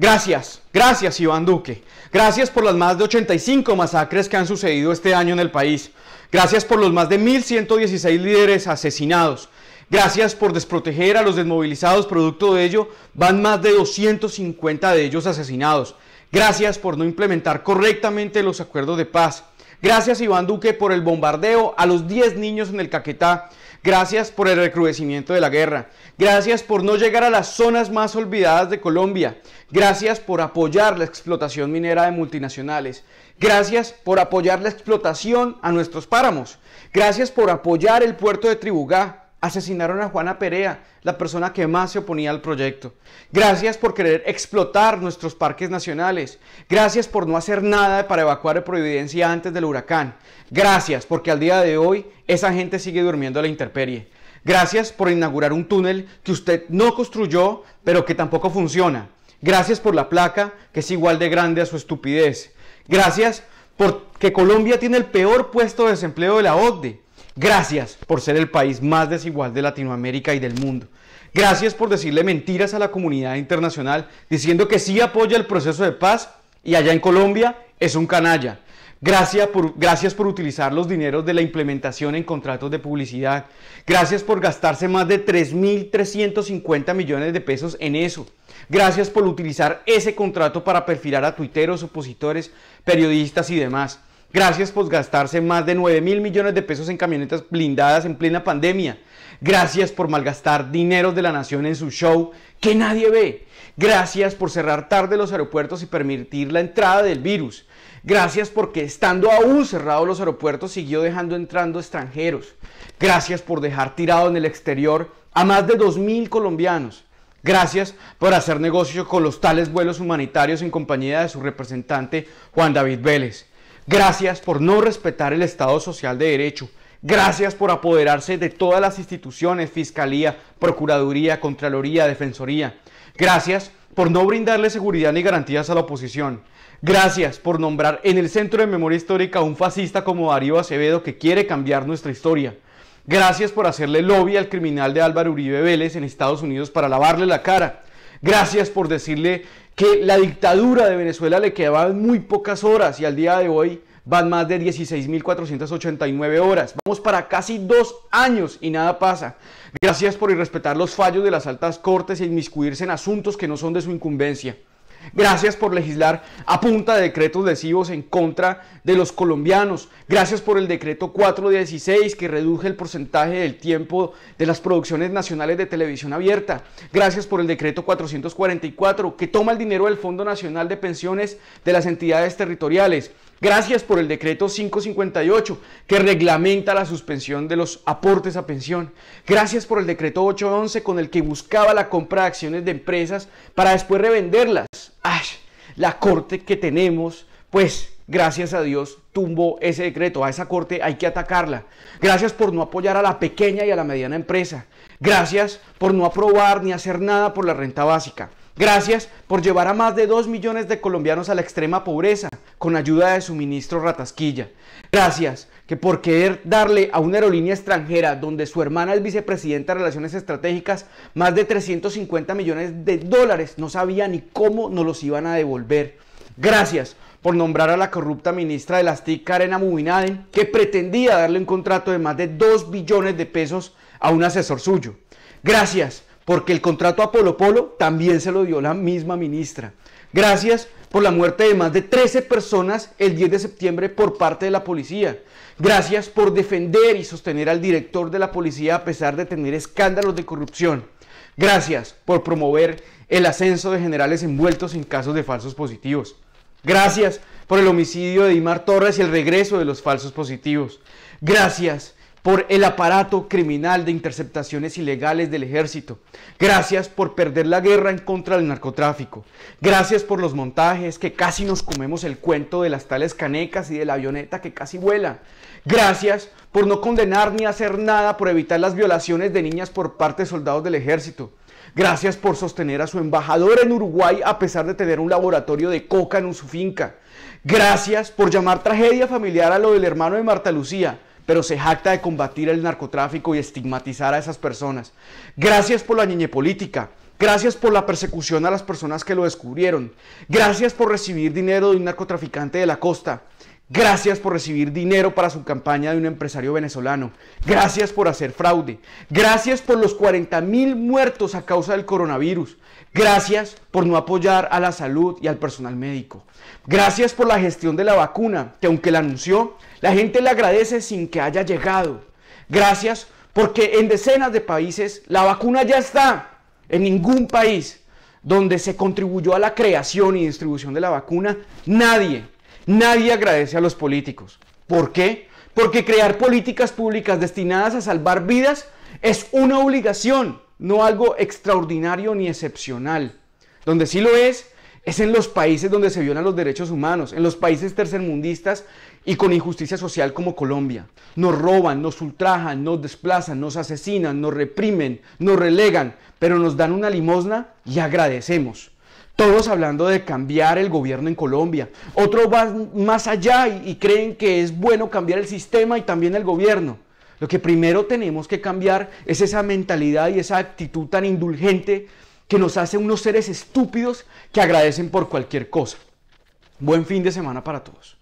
Gracias, gracias Iván Duque. Gracias por las más de 85 masacres que han sucedido este año en el país. Gracias por los más de 1.116 líderes asesinados. Gracias por desproteger a los desmovilizados. Producto de ello, van más de 250 de ellos asesinados. Gracias por no implementar correctamente los acuerdos de paz. Gracias Iván Duque por el bombardeo a los 10 niños en el Caquetá. Gracias por el recrudecimiento de la guerra. Gracias por no llegar a las zonas más olvidadas de Colombia. Gracias por apoyar la explotación minera de multinacionales. Gracias por apoyar la explotación a nuestros páramos. Gracias por apoyar el puerto de Tribugá. Asesinaron a Juana Perea, la persona que más se oponía al proyecto. Gracias por querer explotar nuestros parques nacionales. Gracias por no hacer nada para evacuar Providencia antes del huracán. Gracias porque al día de hoy esa gente sigue durmiendo a la intemperie. Gracias por inaugurar un túnel que usted no construyó, pero que tampoco funciona. Gracias por la placa, que es igual de grande a su estupidez. Gracias porque Colombia tiene el peor puesto de desempleo de la OCDE. Gracias por ser el país más desigual de Latinoamérica y del mundo. Gracias por decirle mentiras a la comunidad internacional diciendo que sí apoya el proceso de paz y allá en Colombia es un canalla. Gracias por, gracias por utilizar los dineros de la implementación en contratos de publicidad. Gracias por gastarse más de 3.350 millones de pesos en eso. Gracias por utilizar ese contrato para perfilar a tuiteros, opositores, periodistas y demás. Gracias por gastarse más de 9 mil millones de pesos en camionetas blindadas en plena pandemia. Gracias por malgastar dinero de la nación en su show que nadie ve. Gracias por cerrar tarde los aeropuertos y permitir la entrada del virus. Gracias porque estando aún cerrados los aeropuertos siguió dejando entrando extranjeros. Gracias por dejar tirado en el exterior a más de mil colombianos. Gracias por hacer negocio con los tales vuelos humanitarios en compañía de su representante Juan David Vélez. Gracias por no respetar el Estado Social de Derecho. Gracias por apoderarse de todas las instituciones, Fiscalía, Procuraduría, Contraloría, Defensoría. Gracias por no brindarle seguridad ni garantías a la oposición. Gracias por nombrar en el Centro de Memoria Histórica a un fascista como Darío Acevedo que quiere cambiar nuestra historia. Gracias por hacerle lobby al criminal de Álvaro Uribe Vélez en Estados Unidos para lavarle la cara. Gracias por decirle que la dictadura de Venezuela le quedaban muy pocas horas y al día de hoy van más de 16.489 horas. Vamos para casi dos años y nada pasa. Gracias por irrespetar los fallos de las altas cortes e inmiscuirse en asuntos que no son de su incumbencia. Gracias por legislar a punta de decretos lesivos en contra de los colombianos. Gracias por el decreto 416 que reduce el porcentaje del tiempo de las producciones nacionales de televisión abierta. Gracias por el decreto 444 que toma el dinero del Fondo Nacional de Pensiones de las entidades territoriales. Gracias por el decreto 558 que reglamenta la suspensión de los aportes a pensión. Gracias por el decreto 811 con el que buscaba la compra de acciones de empresas para después revenderlas la corte que tenemos, pues gracias a Dios tumbó ese decreto. A esa corte hay que atacarla. Gracias por no apoyar a la pequeña y a la mediana empresa. Gracias por no aprobar ni hacer nada por la renta básica. Gracias por llevar a más de 2 millones de colombianos a la extrema pobreza con ayuda de su ministro Ratasquilla. Gracias que por querer darle a una aerolínea extranjera donde su hermana es vicepresidenta de Relaciones Estratégicas más de 350 millones de dólares, no sabía ni cómo nos los iban a devolver. Gracias por nombrar a la corrupta ministra de las TIC, Karen Amubinaden, que pretendía darle un contrato de más de 2 billones de pesos a un asesor suyo. Gracias porque el contrato a Polo Polo también se lo dio la misma ministra. Gracias por la muerte de más de 13 personas el 10 de septiembre por parte de la policía. Gracias por defender y sostener al director de la policía a pesar de tener escándalos de corrupción. Gracias por promover el ascenso de generales envueltos en casos de falsos positivos. Gracias por el homicidio de Imar Torres y el regreso de los falsos positivos. Gracias por el aparato criminal de interceptaciones ilegales del ejército. Gracias por perder la guerra en contra del narcotráfico. Gracias por los montajes que casi nos comemos el cuento de las tales canecas y de la avioneta que casi vuela. Gracias por no condenar ni hacer nada por evitar las violaciones de niñas por parte de soldados del ejército. Gracias por sostener a su embajador en Uruguay a pesar de tener un laboratorio de coca en su finca. Gracias por llamar tragedia familiar a lo del hermano de Marta Lucía pero se jacta de combatir el narcotráfico y estigmatizar a esas personas. Gracias por la niñe política. Gracias por la persecución a las personas que lo descubrieron. Gracias por recibir dinero de un narcotraficante de la costa. Gracias por recibir dinero para su campaña de un empresario venezolano. Gracias por hacer fraude. Gracias por los 40 mil muertos a causa del coronavirus. Gracias por no apoyar a la salud y al personal médico. Gracias por la gestión de la vacuna, que aunque la anunció, la gente le agradece sin que haya llegado. Gracias porque en decenas de países la vacuna ya está. En ningún país donde se contribuyó a la creación y distribución de la vacuna, nadie Nadie agradece a los políticos. ¿Por qué? Porque crear políticas públicas destinadas a salvar vidas es una obligación, no algo extraordinario ni excepcional. Donde sí lo es, es en los países donde se violan los derechos humanos, en los países tercermundistas y con injusticia social como Colombia. Nos roban, nos ultrajan, nos desplazan, nos asesinan, nos reprimen, nos relegan, pero nos dan una limosna y agradecemos. Todos hablando de cambiar el gobierno en Colombia. Otros van más allá y, creen que es bueno cambiar el sistema y también el gobierno. Lo que primero tenemos que cambiar es esa mentalidad y esa actitud tan indulgente que nos hace unos seres estúpidos que agradecen por cualquier cosa. Buen fin de semana para todos.